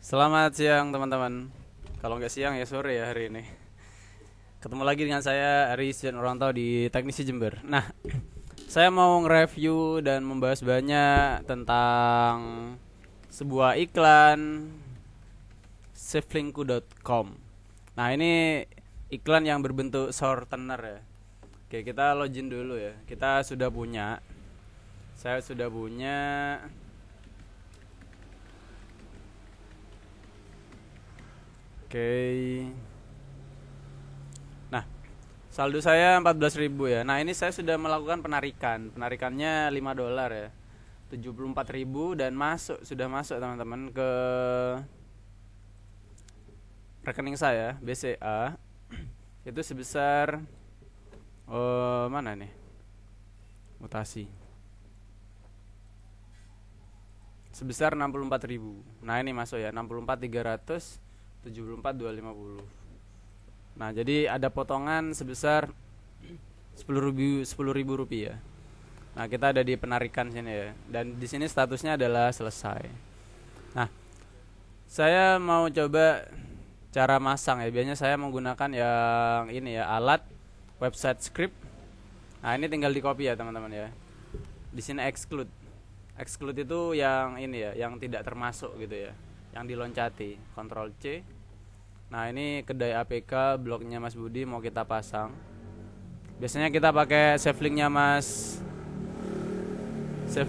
Selamat siang teman-teman. Kalau nggak siang ya sore ya hari ini. Ketemu lagi dengan saya Aris dan orang tahu di Teknisi Jember. Nah, saya mau nge-review dan membahas banyak tentang sebuah iklan siflingku.com. Nah, ini iklan yang berbentuk shortener ya. Oke, kita login dulu ya. Kita sudah punya saya sudah punya Oke. nah saldo saya 14.000 ya nah ini saya sudah melakukan penarikan penarikannya 5 dolar ya 74.000 dan masuk sudah masuk teman-teman ke rekening saya BCA itu sebesar oh mana nih mutasi sebesar 64.000. Nah, ini masuk ya 64.300 74 250 nah jadi ada potongan sebesar 10 ribu, 10 ribu rupiah nah kita ada di penarikan sini ya dan di sini statusnya adalah selesai nah saya mau coba cara masang ya biasanya saya menggunakan yang ini ya alat website script nah ini tinggal di copy ya teman-teman ya di sini exclude exclude itu yang ini ya yang tidak termasuk gitu ya yang diloncati Ctrl C Nah ini kedai APK bloknya Mas Budi mau kita pasang. Biasanya kita pakai linknya Mas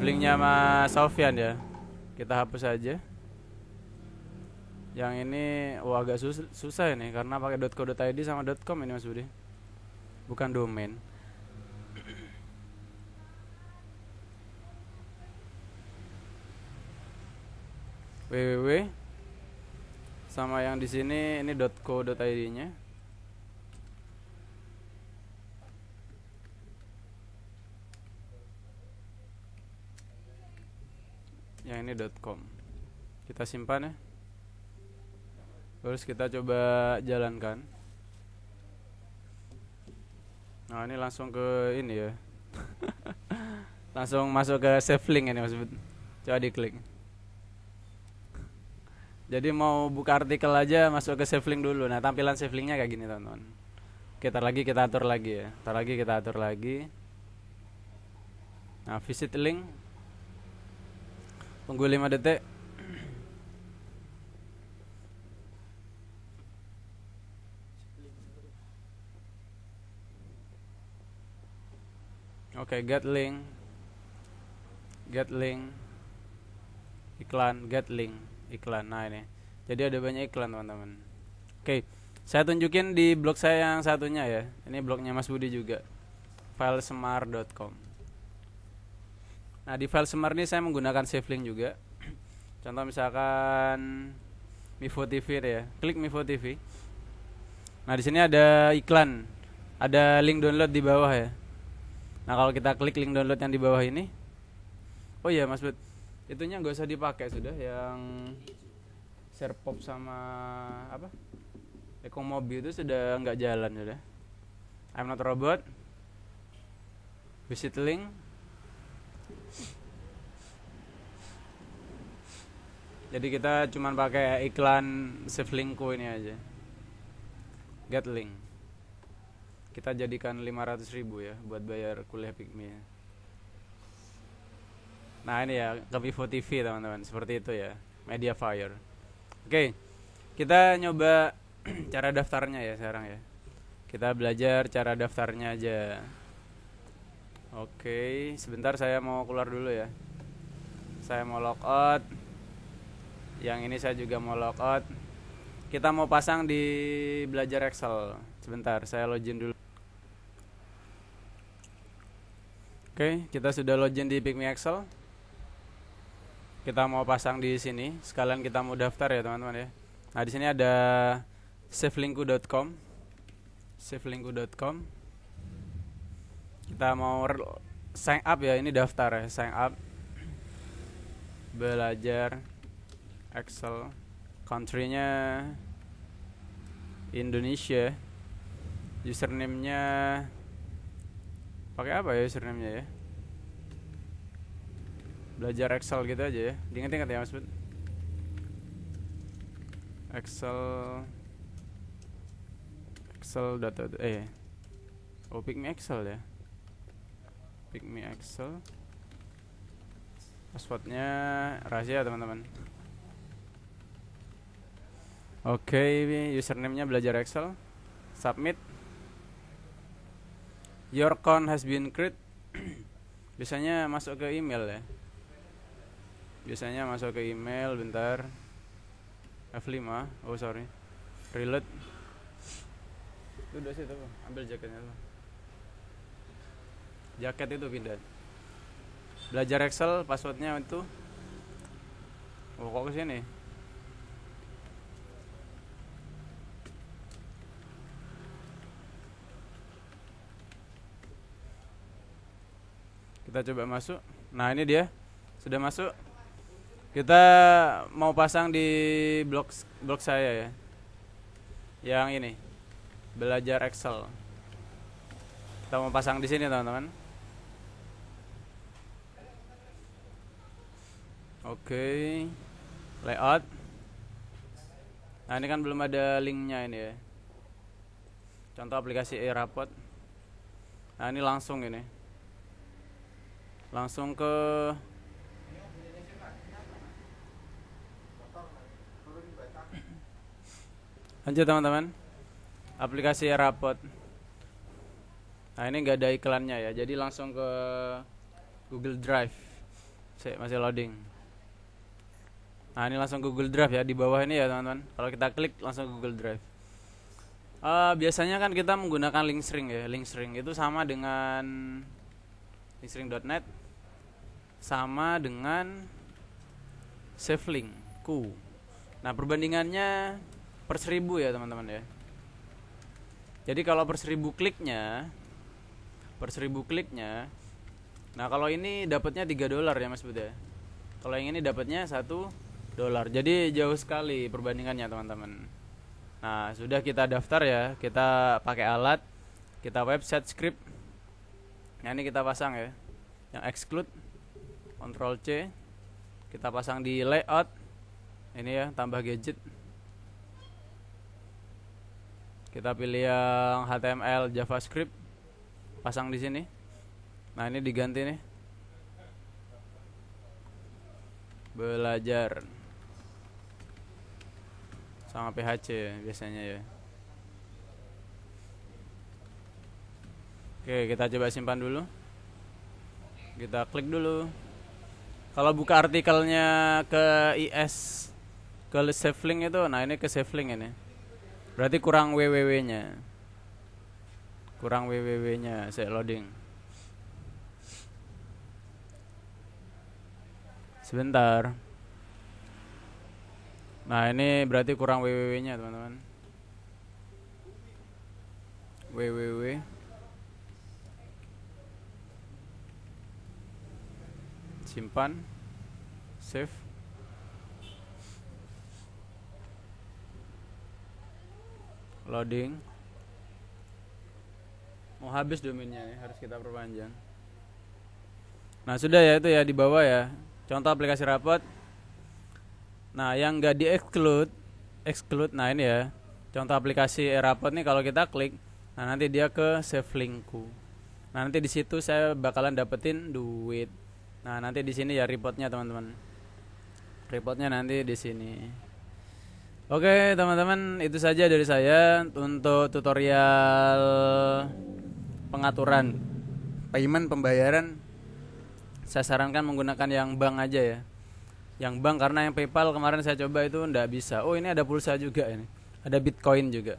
linknya Mas Sofian ya. Kita hapus aja. Yang ini wah agak sus susah ini karena pakai .co.id sama .com ini Mas Budi. Bukan domain. www sama yang di sini ini .co.id-nya. Yang ini .com. Kita simpan ya. Terus kita coba jalankan. Nah, ini langsung ke ini ya. langsung masuk ke save link ini maksudnya, Coba diklik. Jadi mau buka artikel aja masuk ke save dulu. Nah, tampilan save kayak gini, teman-teman. Kita lagi kita atur lagi ya. Kita lagi kita atur lagi. Nah, visit link. Tunggu 5 detik. Oke, okay, get link. Get link. Iklan get link iklan nah ini jadi ada banyak iklan teman-teman oke saya tunjukin di blog saya yang satunya ya ini blognya Mas Budi juga filesemar.com nah di filesemar ini saya menggunakan save link juga contoh misalkan Mivo TV ya klik Mivo TV nah di sini ada iklan ada link download di bawah ya nah kalau kita klik link download yang di bawah ini oh iya Mas Bud itunya nggak usah dipakai sudah yang serpop sama apa Eko mobil itu sudah nggak jalan sudah I'm not robot visit link jadi kita cuman pakai iklan save linkku ini aja get link kita jadikan 500 ribu ya buat bayar kuliah pikmi ya. Nah ini ya ke Vivo TV teman-teman seperti itu ya Media Fire. Oke kita nyoba cara daftarnya ya sekarang ya. Kita belajar cara daftarnya aja. Oke sebentar saya mau keluar dulu ya. Saya mau out Yang ini saya juga mau out Kita mau pasang di belajar Excel. Sebentar saya login dulu. Oke, okay, kita sudah login di Pikmi Excel kita mau pasang di sini sekalian kita mau daftar ya teman-teman ya nah di sini ada savelinku.com savelinku.com kita mau sign up ya ini daftar ya sign up belajar Excel countrynya Indonesia username-nya pakai apa ya username-nya ya belajar Excel gitu aja ya diingat-ingat ya mas Bud Excel Excel data eh oh pick me Excel ya pick me Excel passwordnya rahasia teman-teman oke okay, username-nya belajar Excel submit your account has been created biasanya masuk ke email ya biasanya masuk ke email bentar F5 oh sorry reload itu udah situ ambil jaketnya lo jaket itu pindah belajar Excel passwordnya itu oh kok kesini kita coba masuk nah ini dia sudah masuk kita mau pasang di blog blog saya ya. Yang ini. Belajar Excel. Kita mau pasang di sini teman-teman. Oke. Okay. Layout. Nah, ini kan belum ada linknya ini ya. Contoh aplikasi e-rapot. Nah, ini langsung ini. Langsung ke lanjut teman-teman aplikasi rapot nah ini nggak ada iklannya ya jadi langsung ke Google Drive masih loading nah ini langsung Google Drive ya di bawah ini ya teman-teman kalau kita klik langsung Google Drive uh, biasanya kan kita menggunakan link string ya link string itu sama dengan linkstring.net sama dengan save link ku nah perbandingannya per seribu ya teman-teman ya jadi kalau per seribu kliknya per seribu kliknya nah kalau ini dapatnya 3 dolar ya mas Buda ya. kalau yang ini dapatnya satu dolar jadi jauh sekali perbandingannya teman-teman nah sudah kita daftar ya kita pakai alat kita website script nah ini kita pasang ya yang exclude Control C kita pasang di layout ini ya tambah gadget kita pilih yang HTML JavaScript pasang di sini nah ini diganti nih belajar sama PHC biasanya ya Oke kita coba simpan dulu kita klik dulu kalau buka artikelnya ke IS ke save link itu nah ini ke save link ini Berarti kurang www-nya. Kurang www-nya, saya loading. Sebentar. Nah, ini berarti kurang www-nya, teman-teman. www simpan save loading mau habis domainnya nih, harus kita perpanjang nah sudah ya itu ya di bawah ya contoh aplikasi rapat nah yang nggak di exclude exclude nah ini ya contoh aplikasi e-rapat nih kalau kita klik nah nanti dia ke save linkku nah nanti di situ saya bakalan dapetin duit nah nanti di sini ya reportnya teman-teman reportnya nanti di sini Oke teman-teman itu saja dari saya untuk tutorial pengaturan payment pembayaran saya sarankan menggunakan yang bank aja ya yang bank karena yang PayPal kemarin saya coba itu ndak bisa oh ini ada pulsa juga ini ada Bitcoin juga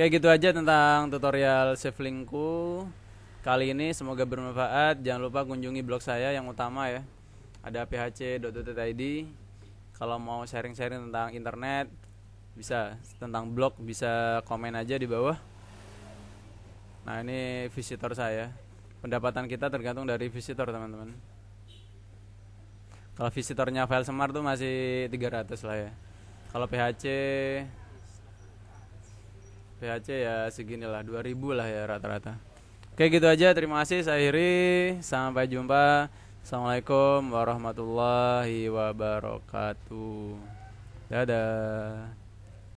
kayak gitu aja tentang tutorial linkku kali ini semoga bermanfaat jangan lupa kunjungi blog saya yang utama ya ada phc.id kalau mau sharing-sharing tentang internet bisa tentang blog bisa komen aja di bawah nah ini visitor saya pendapatan kita tergantung dari visitor teman-teman kalau visitornya file semar tuh masih 300 lah ya kalau PHC PHC ya seginilah 2000 lah ya rata-rata Oke gitu aja terima kasih saya Hiri sampai jumpa Assalamualaikum warahmatullahi wabarakatuh Dadah